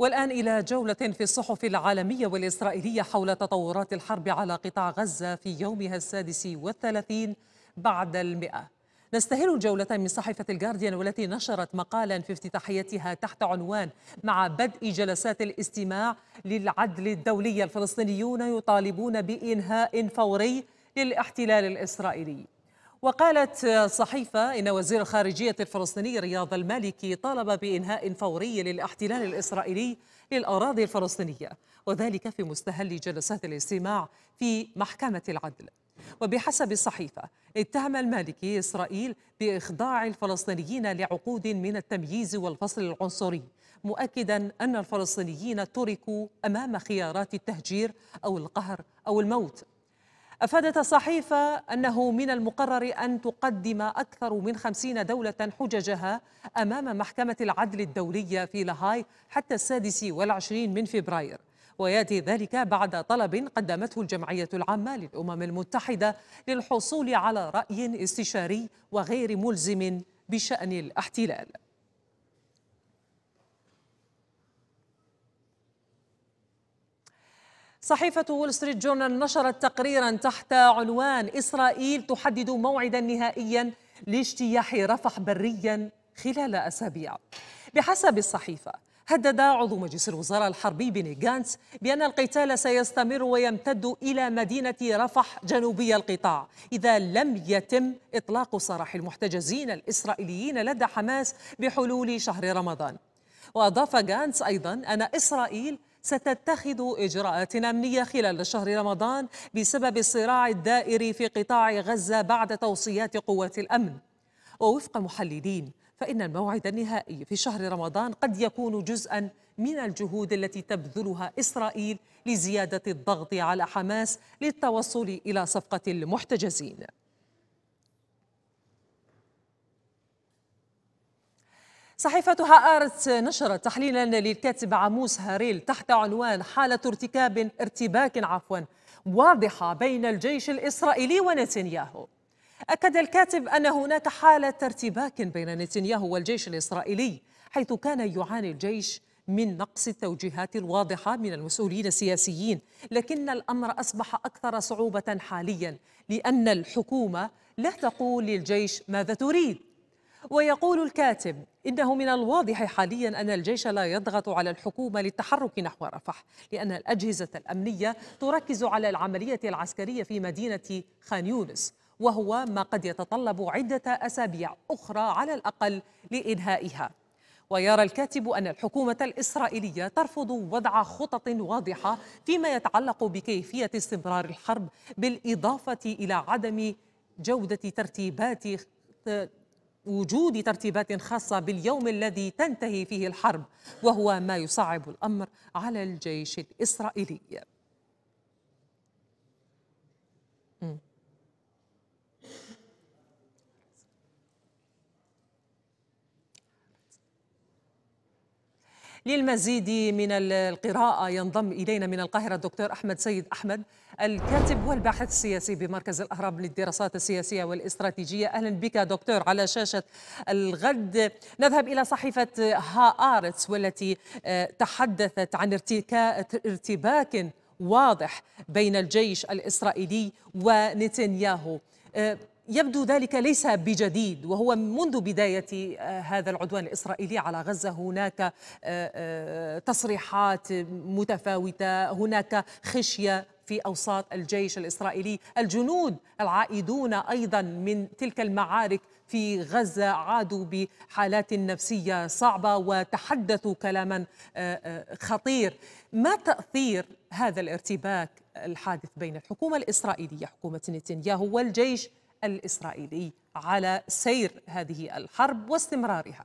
والآن إلى جولة في الصحف العالمية والإسرائيلية حول تطورات الحرب على قطاع غزة في يومها السادس والثلاثين بعد المئة نستهل الجولة من صحيفة الجارديان والتي نشرت مقالا في افتتاحيتها تحت عنوان مع بدء جلسات الاستماع للعدل الدولي الفلسطينيون يطالبون بإنهاء فوري للاحتلال الإسرائيلي وقالت صحيفة إن وزير الخارجية الفلسطيني رياض المالكي طالب بإنهاء فوري للاحتلال الإسرائيلي للأراضي الفلسطينية وذلك في مستهل جلسات الاستماع في محكمة العدل وبحسب الصحيفة اتهم المالكي إسرائيل بإخضاع الفلسطينيين لعقود من التمييز والفصل العنصري مؤكدا أن الفلسطينيين تركوا أمام خيارات التهجير أو القهر أو الموت أفادت الصحيفة أنه من المقرر أن تقدم أكثر من خمسين دولة حججها أمام محكمة العدل الدولية في لاهاي حتى السادس والعشرين من فبراير وياتي ذلك بعد طلب قدمته الجمعيه العامه للامم المتحده للحصول على راي استشاري وغير ملزم بشان الاحتلال صحيفة وول ستريت جورنال نشرت تقريرا تحت عنوان إسرائيل تحدد موعدا نهائيا لاجتياح رفح بريا خلال أسابيع بحسب الصحيفة هدد عضو مجلس الوزراء الحربي بني جانس بأن القتال سيستمر ويمتد إلى مدينة رفح جنوبي القطاع إذا لم يتم إطلاق سراح المحتجزين الإسرائيليين لدى حماس بحلول شهر رمضان وأضاف جانس أيضا أن إسرائيل ستتخذ إجراءات أمنية خلال شهر رمضان بسبب الصراع الدائري في قطاع غزة بعد توصيات قوات الأمن ووفق محللين فإن الموعد النهائي في شهر رمضان قد يكون جزءا من الجهود التي تبذلها إسرائيل لزيادة الضغط على حماس للتوصل إلى صفقة المحتجزين صحيفة هآرتس نشرت تحليلا للكاتب عموس هاريل تحت عنوان حالة ارتكاب ارتباك عفوا واضحة بين الجيش الإسرائيلي ونتنياهو أكد الكاتب أن هناك حالة ارتباك بين نتنياهو والجيش الإسرائيلي حيث كان يعاني الجيش من نقص التوجيهات الواضحة من المسؤولين السياسيين لكن الأمر أصبح أكثر صعوبة حاليا لأن الحكومة لا تقول للجيش ماذا تريد ويقول الكاتب إنه من الواضح حاليا أن الجيش لا يضغط على الحكومة للتحرك نحو رفح لأن الأجهزة الأمنية تركز على العملية العسكرية في مدينة خان يونس وهو ما قد يتطلب عدة أسابيع أخرى على الأقل لإنهائها ويرى الكاتب أن الحكومة الإسرائيلية ترفض وضع خطط واضحة فيما يتعلق بكيفية استمرار الحرب بالإضافة إلى عدم جودة ترتيبات وجود ترتيبات خاصة باليوم الذي تنتهي فيه الحرب وهو ما يصعب الأمر على الجيش الإسرائيلي للمزيد من القراءة ينضم إلينا من القاهرة الدكتور أحمد سيد أحمد الكاتب والباحث السياسي بمركز الأهرام للدراسات السياسية والاستراتيجية أهلا بك دكتور على شاشة الغد نذهب إلى صحيفة ها آرتس والتي آه، تحدثت عن ارتباك واضح بين الجيش الإسرائيلي ونتنياهو آه، يبدو ذلك ليس بجديد وهو منذ بداية آه، هذا العدوان الإسرائيلي على غزة هناك آه، آه، تصريحات متفاوتة هناك خشية في أوساط الجيش الإسرائيلي الجنود العائدون أيضا من تلك المعارك في غزة عادوا بحالات نفسية صعبة وتحدثوا كلاما خطير ما تأثير هذا الارتباك الحادث بين الحكومة الإسرائيلية حكومة نتنياهو والجيش الإسرائيلي على سير هذه الحرب واستمرارها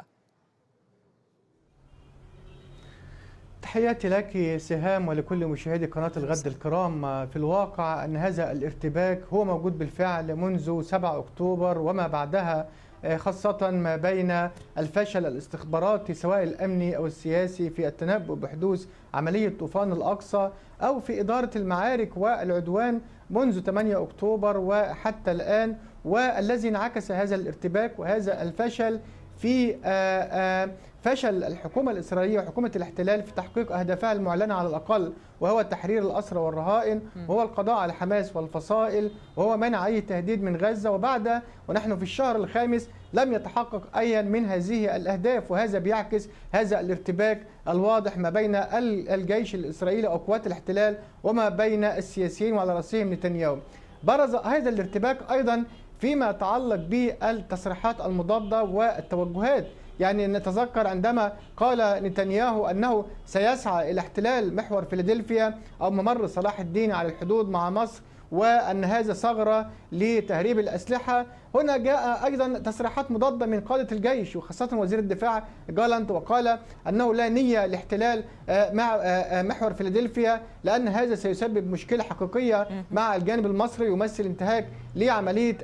تحياتي لك سهام ولكل مشاهدي قناة الغد الكرام في الواقع أن هذا الارتباك هو موجود بالفعل منذ 7 أكتوبر وما بعدها خاصة ما بين الفشل الاستخباراتي سواء الأمني أو السياسي في التنبؤ بحدوث عملية طوفان الأقصى أو في إدارة المعارك والعدوان منذ 8 أكتوبر وحتى الآن والذي انعكس هذا الارتباك وهذا الفشل في آه، آه، فشل الحكومة الإسرائيلية وحكومة الاحتلال في تحقيق أهدافها المعلنة على الأقل وهو تحرير الأسرى والرهائن وهو القضاء على حماس والفصائل وهو منع أي تهديد من غزة وبعد ونحن في الشهر الخامس لم يتحقق أيا من هذه الأهداف وهذا بيعكس هذا الارتباك الواضح ما بين الجيش الإسرائيلي أو قوات الاحتلال وما بين السياسيين وعلى رأسهم نتنياهو برز هذا الارتباك أيضا فيما يتعلق بالتصريحات المضادة والتوجهات يعني نتذكر عندما قال نتنياهو أنه سيسعى إلى احتلال محور فيلادلفيا أو ممر صلاح الدين على الحدود مع مصر وأن هذا ثغرة لتهريب الأسلحة هنا جاء أيضا تصريحات مضادة من قادة الجيش وخاصة وزير الدفاع جالانت وقال أنه لا نية لاحتلال آه، مع آه، آه، محور فيلادلفيا لأن هذا سيسبب مشكلة حقيقية مع الجانب المصري يمثل انتهاك لعملية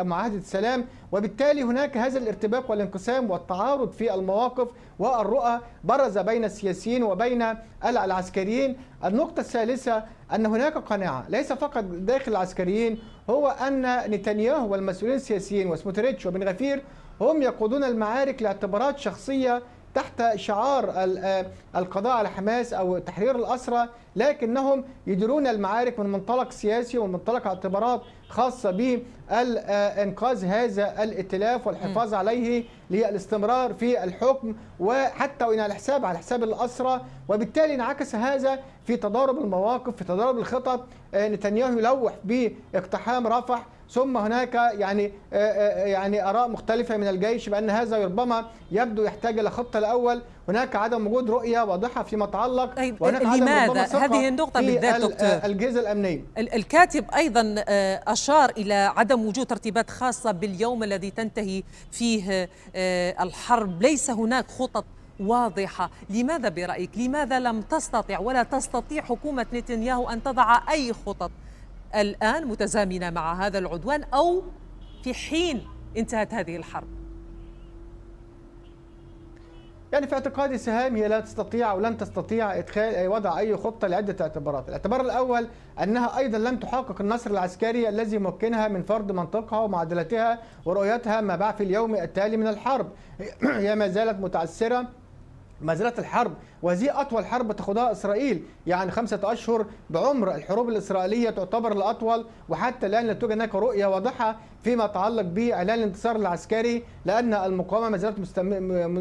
معاهدة السلام وبالتالي هناك هذا الارتباك والانقسام والتعارض في المواقف والرؤى برز بين السياسيين وبين العسكريين النقطة الثالثة أن هناك قناعة ليس فقط داخل العسكريين هو أن نتنياهو والمسؤولين السياسيين وسموتريتش وبن غفير هم يقودون المعارك لاعتبارات شخصية تحت شعار آه، القضاء على حماس أو تحرير الأسرى لكنهم يديرون المعارك من منطلق سياسي ومن منطلق اعتبارات خاصة بإنقاذ هذا الائتلاف والحفاظ عليه للاستمرار في الحكم وحتى وإن على حساب على حساب الأسرة وبالتالي انعكس هذا في تضارب المواقف في تضارب الخطط آه، نتنياهو يلوح باقتحام رفح ثم هناك يعني آه، آه، آه، يعني اراء مختلفه من الجيش بان هذا ربما يبدو يحتاج الى خطه الاول هناك عدم وجود رؤيه واضحه فيما يتعلق طيب، وهناك لماذا عدم هذه النقطه بالذات دكتور الجهاز الامنيه الكاتب ايضا اشار الى عدم وجود ترتيبات خاصه باليوم الذي تنتهي فيه الحرب ليس هناك خطط واضحة لماذا برأيك لماذا لم تستطع ولا تستطيع حكومة نتنياهو أن تضع أي خطط الآن متزامنة مع هذا العدوان أو في حين انتهت هذه الحرب يعني في اعتقادي سهام هي لا تستطيع او لن تستطيع ادخال اي وضع اي خطه لعده اعتبارات، الاعتبار الاول انها ايضا لم تحقق النصر العسكري الذي يمكنها من فرض منطقها ومعادلتها ورؤيتها ما بعد في اليوم التالي من الحرب، هي ما زالت متعسره ما زالت الحرب وهذه أطول حرب تخوضها إسرائيل يعني خمسة أشهر بعمر الحروب الإسرائيلية تعتبر الأطول وحتى الآن لا توجد هناك رؤية واضحة فيما يتعلق بإعلان الانتصار العسكري لأن المقاومة ما زالت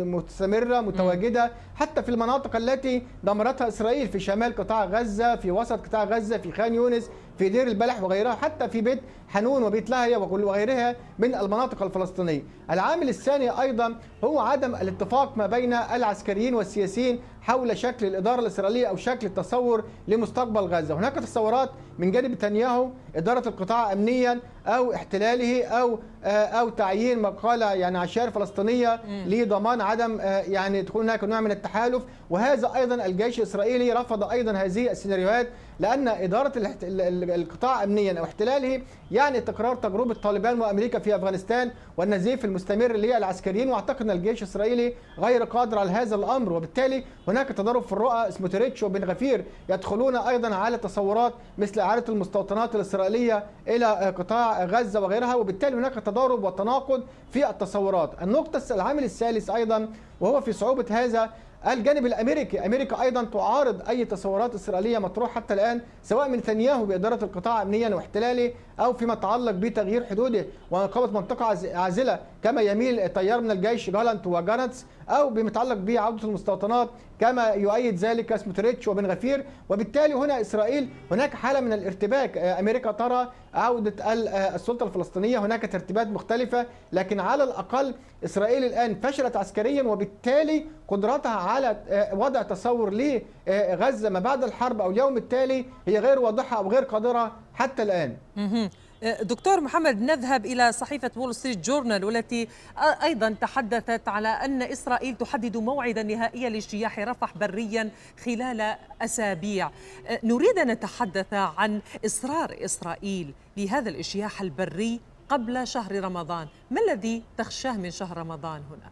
مستمرة متواجدة حتى في المناطق التي دمرتها إسرائيل في شمال قطاع غزة في وسط قطاع غزة في خان يونس في دير البلح وغيرها حتى في بيت حنون وبيت لهية وغيرها من المناطق الفلسطينية العامل الثاني أيضا هو عدم الاتفاق ما بين العسكريين والسياسيين حول شكل الإدارة الإسرائيلية أو شكل التصور لمستقبل غزة هناك تصورات من جانب نتنياهو إدارة القطاع أمنيا أو احتلاله أو آه، أو تعيين ما قال يعني عشائر فلسطينية لضمان عدم آه، يعني تكون هناك نوع من التحالف وهذا أيضا الجيش الإسرائيلي رفض أيضا هذه السيناريوهات لأن إدارة القطاع أمنيا أو احتلاله يعني تكرار تجربه طالبان وامريكا في افغانستان والنزيف المستمر للعسكريين واعتقد ان الجيش الاسرائيلي غير قادر على هذا الامر وبالتالي هناك تضارب في الرؤى سموتريتش وبن غفير يدخلون ايضا على تصورات مثل اعاده المستوطنات الاسرائيليه الى قطاع غزه وغيرها وبالتالي هناك تضارب وتناقض في التصورات النقطه العامل الثالث ايضا وهو في صعوبه هذا الجانب الامريكي، امريكا ايضا تعارض اي تصورات اسرائيليه مطروحه حتى الان سواء من نتنياهو باداره القطاع امنيا واحتلاله او فيما يتعلق بتغيير حدوده ونقابه منطقه عازله كما يميل تيار من الجيش جالانت وجارنتس او بمتعلق بعوده المستوطنات كما يؤيد ذلك سموتريتش وبن غفير وبالتالي هنا اسرائيل هناك حاله من الارتباك آه، امريكا ترى عوده آه، السلطه الفلسطينيه هناك ترتيبات مختلفه لكن على الاقل اسرائيل الان فشلت عسكريا وبالتالي قدرتها على آه، وضع تصور لغزه ما بعد الحرب او اليوم التالي هي غير واضحه او غير قادره حتى الان آه، دكتور محمد نذهب إلى صحيفة وول ستريت جورنال والتي أيضا تحدثت على أن إسرائيل تحدد موعدا نهائيا لاجتياح رفح بريا خلال أسابيع آه، نريد أن نتحدث عن إصرار إسرائيل لهذا الاجتياح البري قبل شهر رمضان ما الذي تخشاه من شهر رمضان هنا؟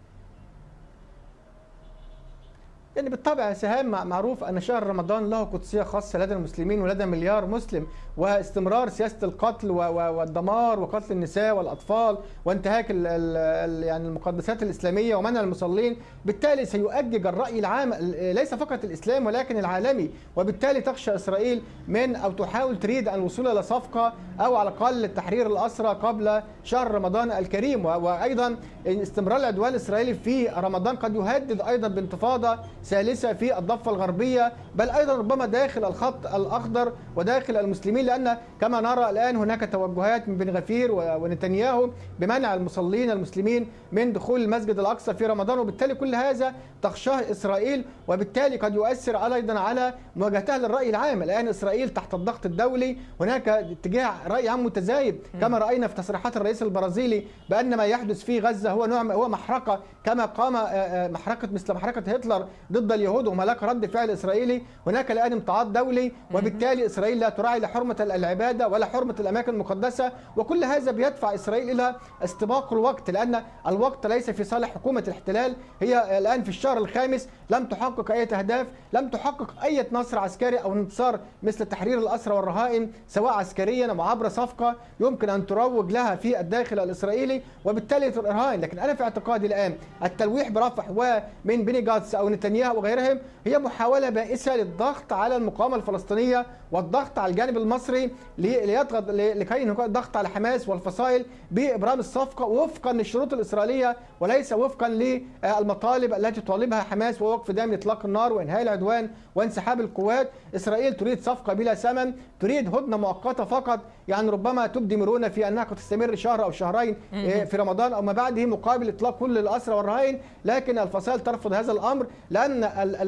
لأن يعني بالطبع سهام معروف أن شهر رمضان له قدسية خاصة لدى المسلمين ولدى مليار مسلم واستمرار سياسة القتل والدمار وقتل النساء والأطفال وانتهاك يعني المقدسات الإسلامية ومنع المصلين بالتالي سيؤجج الرأي العام ليس فقط الإسلام ولكن العالمي وبالتالي تخشى إسرائيل من أو تحاول تريد أن الوصول إلى صفقة أو على الأقل تحرير الأسرى قبل شهر رمضان الكريم وأيضا استمرار العدوان الإسرائيلي في رمضان قد يهدد أيضا بانتفاضة ثالثة في الضفة الغربية بل أيضا ربما داخل الخط الأخضر وداخل المسلمين لأن كما نرى الآن هناك توجهات من بن غفير ونتنياهو بمنع المصلين المسلمين من دخول المسجد الأقصى في رمضان وبالتالي كل هذا تخشاه إسرائيل وبالتالي قد يؤثر على أيضا على مواجهتها للرأي العام الآن إسرائيل تحت الضغط الدولي هناك اتجاه رأي عام متزايد كما رأينا في تصريحات الرئيس البرازيلي بأن ما يحدث في غزة هو نوع هو محرقة كما قام آه، آه، محرقة مثل محرقة هتلر ضد اليهود وملاك رد فعل إسرائيلي هناك الآن امتعاض دولي وبالتالي إسرائيل لا تراعي لا حرمة العبادة ولا حرمة الأماكن المقدسة وكل هذا بيدفع إسرائيل إلى استباق الوقت لأن الوقت ليس في صالح حكومة الاحتلال هي الآن في الشهر الخامس لم تحقق أي أهداف لم تحقق أي نصر عسكري أو انتصار مثل تحرير الأسرى والرهائن سواء عسكريا أو عبر صفقة يمكن أن تروج لها في الداخل الإسرائيلي وبالتالي الرهائن لكن أنا في اعتقادي الآن التلويح برفح ومن بني جاتس أو نتنياهو نتنياهو وغيرهم هي محاولة بائسة للضغط على المقاومة الفلسطينية والضغط على الجانب المصري ليضغط لكي يكون الضغط على حماس والفصائل بإبرام الصفقة وفقا للشروط الإسرائيلية وليس وفقا للمطالب التي تطالبها حماس ووقف دائم لإطلاق النار وإنهاء العدوان وانسحاب القوات إسرائيل تريد صفقة بلا ثمن تريد هدنة مؤقتة فقط يعني ربما تبدي مرونة في أنها قد تستمر شهر أو شهرين آه، في رمضان أو ما بعده مقابل إطلاق كل الأسرى والرهائن لكن الفصائل ترفض هذا الأمر لأن بأن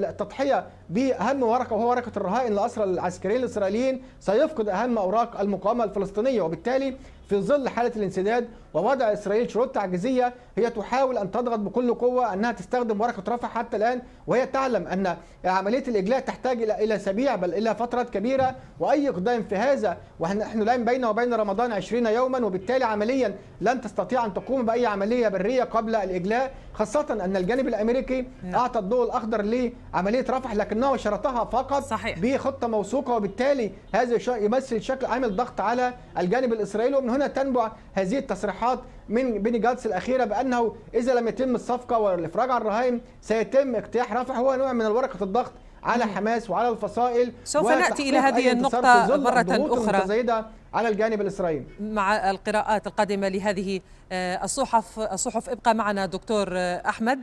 التضحية بأهم ورقة وهو ورقة الرهائن لأسرى العسكريين الإسرائيليين سيفقد أهم أوراق المقاومة الفلسطينية وبالتالي في ظل حالة الانسداد ووضع إسرائيل شروط تعجيزية هي تحاول أن تضغط بكل قوة أنها تستخدم ورقة رفح حتى الآن وهي تعلم أن عملية الإجلاء تحتاج إلى إلى أسابيع بل إلى فترات كبيرة وأي اقدام في هذا ونحن الآن بين وبين رمضان 20 يوما وبالتالي عمليا لن تستطيع أن تقوم بأي عملية برية قبل الإجلاء خاصة أن الجانب الأمريكي نعم. أعطى الضوء الأخضر لعملية رفح لكنه شرطها فقط صحيح. بخطة موثوقة وبالتالي هذا يمثل شكل عامل ضغط على الجانب الإسرائيلي ومن هنا وهنا تنبع هذه التصريحات من بيني جاتس الاخيره بانه اذا لم يتم الصفقه والافراج عن الرهائن سيتم اجتياح رفح هو نوع من ورقه الضغط على حماس وعلى الفصائل سوف ناتي الى هذه النقطه مره اخرى على الجانب الاسرائيلي مع القراءات القادمه لهذه آه، الصحف الصحف ابقى معنا دكتور آه، احمد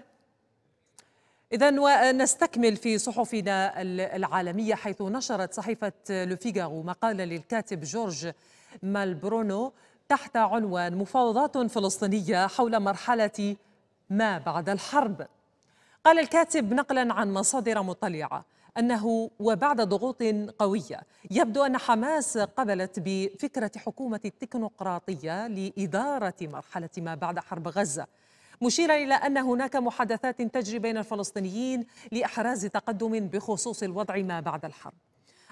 إذا ونستكمل في صحفنا العالمية حيث نشرت صحيفة لوفيغارو مقالا للكاتب جورج مالبرونو تحت عنوان مفاوضات فلسطينية حول مرحلة ما بعد الحرب قال الكاتب نقلا عن مصادر مطلعة أنه وبعد ضغوط قوية يبدو أن حماس قبلت بفكرة حكومة التكنوقراطية لإدارة مرحلة ما بعد حرب غزة مشيرا إلى أن هناك محادثات تجري بين الفلسطينيين لإحراز تقدم بخصوص الوضع ما بعد الحرب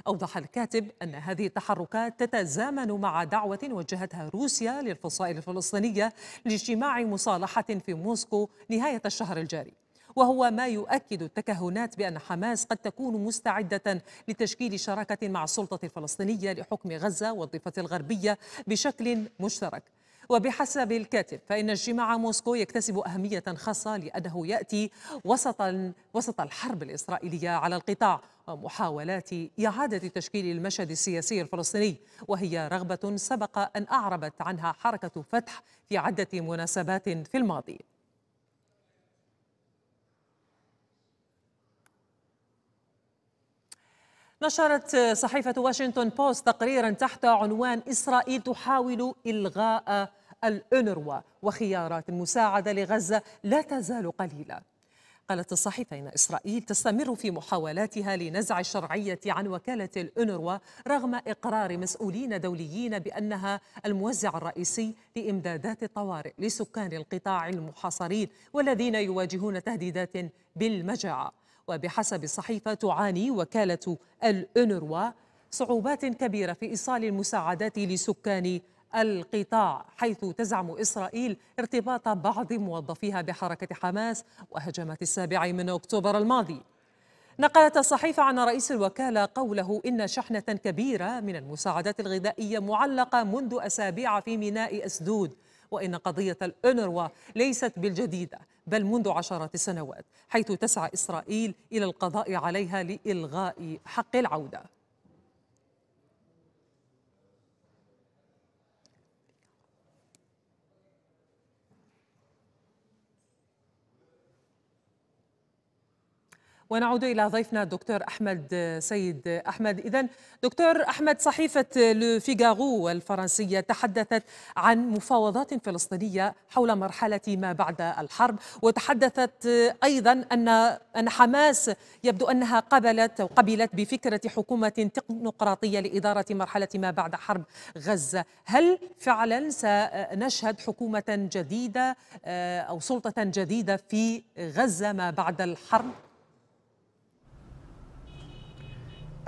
أوضح الكاتب أن هذه التحركات تتزامن مع دعوة وجهتها روسيا للفصائل الفلسطينية لاجتماع مصالحة في موسكو نهاية الشهر الجاري وهو ما يؤكد التكهنات بأن حماس قد تكون مستعدة لتشكيل شراكة مع السلطة الفلسطينية لحكم غزة والضفة الغربية بشكل مشترك وبحسب الكاتب فإن اجتماع موسكو يكتسب أهمية خاصة لأنه يأتي وسط وسط الحرب الإسرائيلية على القطاع ومحاولات إعادة تشكيل المشهد السياسي الفلسطيني وهي رغبة سبق أن أعربت عنها حركة فتح في عدة مناسبات في الماضي نشرت صحيفة واشنطن بوست تقريرا تحت عنوان إسرائيل تحاول إلغاء الأنروا وخيارات المساعدة لغزة لا تزال قليلة قالت الصحيفة إن إسرائيل تستمر في محاولاتها لنزع الشرعية عن وكالة الأنروا رغم إقرار مسؤولين دوليين بأنها الموزع الرئيسي لإمدادات الطوارئ لسكان القطاع المحاصرين والذين يواجهون تهديدات بالمجاعة وبحسب الصحيفة تعاني وكالة الأونروا صعوبات كبيرة في إيصال المساعدات لسكان القطاع حيث تزعم إسرائيل ارتباط بعض موظفيها بحركة حماس وهجمات السابع من أكتوبر الماضي نقلت الصحيفة عن رئيس الوكالة قوله إن شحنة كبيرة من المساعدات الغذائية معلقة منذ أسابيع في ميناء أسدود وإن قضية الأونروا ليست بالجديدة بل منذ عشرات السنوات حيث تسعى إسرائيل إلى القضاء عليها لإلغاء حق العودة ونعود إلى ضيفنا الدكتور أحمد سيد أحمد إذا دكتور أحمد صحيفة لو الفرنسية تحدثت عن مفاوضات فلسطينية حول مرحلة ما بعد الحرب وتحدثت أيضا أن أن حماس يبدو أنها قبلت أو قبلت بفكرة حكومة تكنوقراطية لإدارة مرحلة ما بعد حرب غزة هل فعلا سنشهد حكومة جديدة أو سلطة جديدة في غزة ما بعد الحرب؟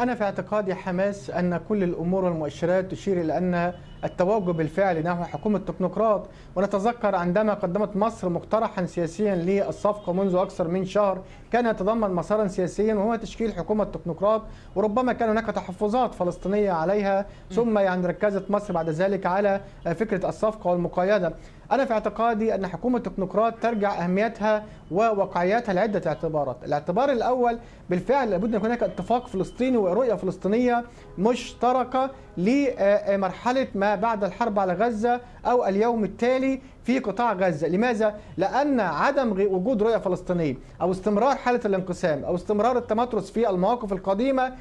أنا في اعتقادي حماس أن كل الأمور والمؤشرات تشير إلى أن التواجد بالفعل نحو حكومة تكنوقراط ونتذكر عندما قدمت مصر مقترحا سياسيا للصفقة منذ أكثر من شهر كان يتضمن مسارا سياسيا وهو تشكيل حكومة تكنوقراط وربما كان هناك تحفظات فلسطينية عليها ثم يعني ركزت مصر بعد ذلك على فكرة الصفقة والمقايدة أنا في اعتقادي أن حكومة تكنوقراط ترجع أهميتها ووقعياتها لعدة اعتبارات الاعتبار الأول بالفعل لابد أن يكون هناك اتفاق فلسطيني ورؤية فلسطينية مشتركة لمرحلة ما بعد الحرب على غزة أو اليوم التالي في قطاع غزة لماذا؟ لأن عدم وجود رؤية فلسطينية أو استمرار حالة الانقسام أو استمرار التمترس في المواقف القديمة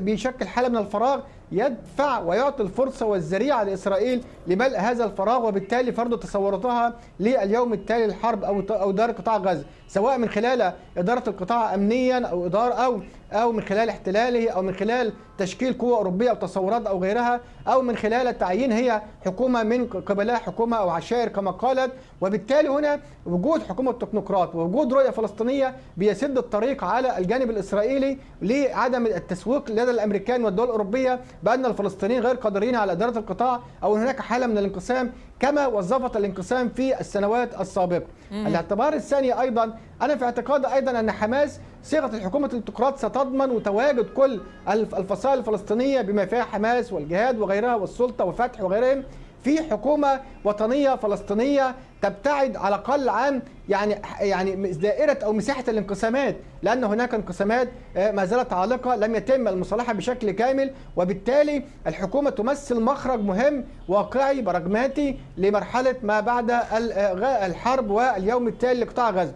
بيشكل حالة من الفراغ يدفع ويعطي الفرصة والذريعة لإسرائيل لملء هذا الفراغ وبالتالي فرض تصوراتها لليوم التالي للحرب أو دار قطاع غزة غزة سواء من خلال إدارة القطاع أمنيا أو إدارة أو أو من خلال احتلاله أو من خلال تشكيل قوى أوروبية أو تصورات أو غيرها أو من خلال التعيين هي حكومة من قبلها حكومة أو عشائر كما قالت وبالتالي هنا وجود حكومة تكنوقراط ووجود رؤية فلسطينية بيسد الطريق على الجانب الإسرائيلي لعدم التسويق لدى الأمريكان والدول الأوروبية بأن الفلسطينيين غير قادرين على إدارة القطاع أو هناك حالة من الانقسام كما وظفت الانقسام في السنوات السابقة الاعتبار الثاني أيضا أنا في اعتقادي أيضا أن حماس صيغه الحكومه التكنوقراط ستضمن وتواجد كل الفصائل الفلسطينيه بما فيها حماس والجهاد وغيرها وغيرها والسلطة وفتح وغيرهم في حكومة وطنية فلسطينية تبتعد على الأقل عن يعني يعني دائرة أو مساحة الانقسامات لأن هناك انقسامات آه، ما زالت عالقة لم يتم المصالحة بشكل كامل وبالتالي الحكومة تمثل مخرج مهم واقعي براجماتي لمرحلة ما بعد آه، الحرب واليوم التالي لقطاع غزة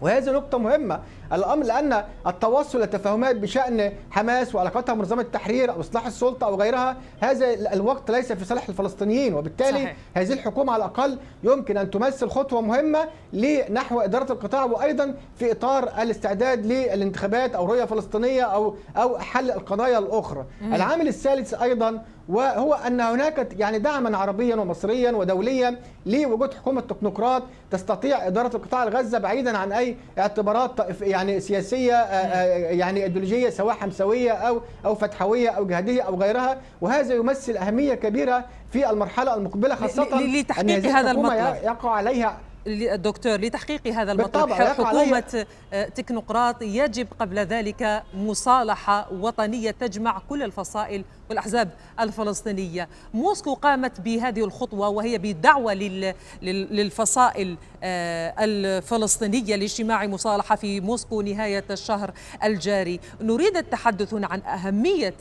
وهذه نقطة مهمة الامر لان التوصل لتفاهمات بشان حماس وعلاقتها بنظام التحرير او اصلاح السلطه او غيرها هذا الوقت ليس في صالح الفلسطينيين وبالتالي صحيح. هذه الحكومه على الاقل يمكن ان تمثل خطوه مهمه لنحو اداره القطاع وايضا في اطار الاستعداد للانتخابات او رؤيه فلسطينيه او او حل القضايا الاخرى مم. العامل الثالث ايضا وهو ان هناك يعني دعما عربيا ومصريا ودوليا لوجود حكومه تكنوقراط تستطيع اداره القطاع الغزه بعيدا عن اي اعتبارات طائفيه يعني سياسيه آه، آه، آه، يعني ايديولوجيه سواء حمسويه او او فتحويه او جهاديه او غيرها وهذا يمثل اهميه كبيره في المرحله المقبله خاصه لتحقيق هذا المطلب يقع عليها الدكتور لتحقيق هذا المطلب حكومة آه، تكنوقراط يجب قبل ذلك مصالحة وطنية تجمع كل الفصائل والأحزاب الفلسطينية موسكو قامت بهذه الخطوة وهي بدعوة للفصائل آه، الفلسطينية لاجتماع مصالحة في موسكو نهاية الشهر الجاري نريد التحدث عن أهمية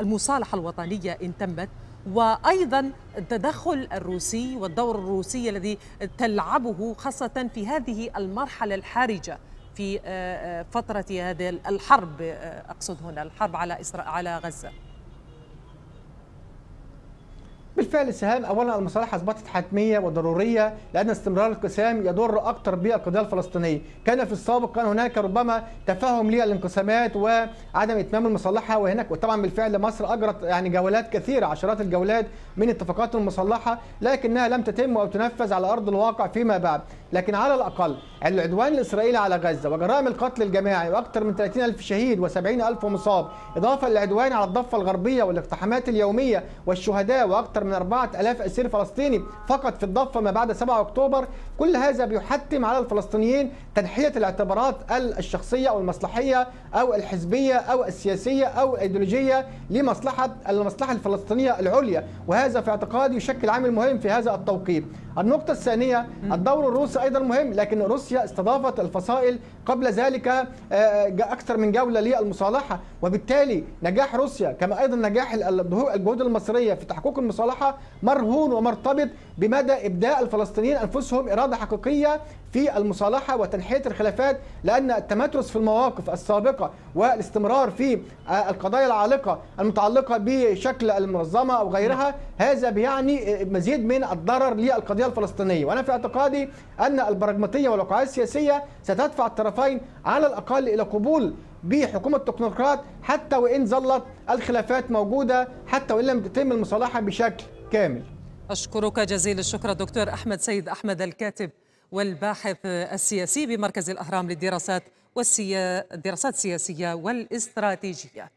المصالحة الوطنية إن تمت وايضا التدخل الروسي والدور الروسي الذي تلعبه خاصه في هذه المرحله الحرجه في آه، آه، فتره هذه الحرب آه، اقصد هنا الحرب على على غزه بالفعل السهام اولا المصالح اثبتت حتميه وضروريه لان استمرار القسام يضر اكثر بالقضيه الفلسطينيه، كان في السابق كان هناك ربما تفاهم للانقسامات وعدم اتمام المصالحه وهناك وطبعا بالفعل مصر اجرت يعني جولات كثيره عشرات الجولات من اتفاقات المصالحه لكنها لم تتم او تنفذ على ارض الواقع فيما بعد، لكن على الأقل العدوان الإسرائيلي على غزة وجرائم القتل الجماعي وأكثر من 30 ألف شهيد و70 ألف مصاب إضافة للعدوان على الضفة الغربية والاقتحامات اليومية والشهداء وأكثر من 4000 أسير فلسطيني فقط في الضفة ما بعد 7 أكتوبر كل هذا بيحتم على الفلسطينيين تنحية الاعتبارات الشخصية أو المصلحية أو الحزبية أو السياسية أو الأيديولوجية لمصلحة المصلحة الفلسطينية العليا وهذا في اعتقادي يشكل عامل مهم في هذا التوقيت النقطة الثانية الدور الروسي أيضا مهم لكن روسيا استضافت الفصائل قبل ذلك آه، آه، أكثر من جولة للمصالحة وبالتالي نجاح روسيا كما أيضا نجاح الجهود المصرية في تحقيق المصالحة مرهون ومرتبط بمدى إبداء الفلسطينيين أنفسهم إرادة حقيقية في المصالحة وتنحية الخلافات لأن التمترس في المواقف السابقة والاستمرار في آه، القضايا العالقة المتعلقة بشكل المنظمة أو غيرها هذا بيعني آه، مزيد من الضرر للقضية الفلسطينية وأنا في اعتقادي أن البراغماتية والوقعية السياسية ستدفع الطرفين على الأقل إلى قبول بحكومة تكنوقراط حتى وإن ظلت الخلافات موجودة حتى وإن لم تتم المصالحة بشكل كامل أشكرك جزيل الشكر دكتور أحمد سيد أحمد الكاتب والباحث السياسي بمركز الأهرام للدراسات والسيا... الدراسات السياسية والاستراتيجية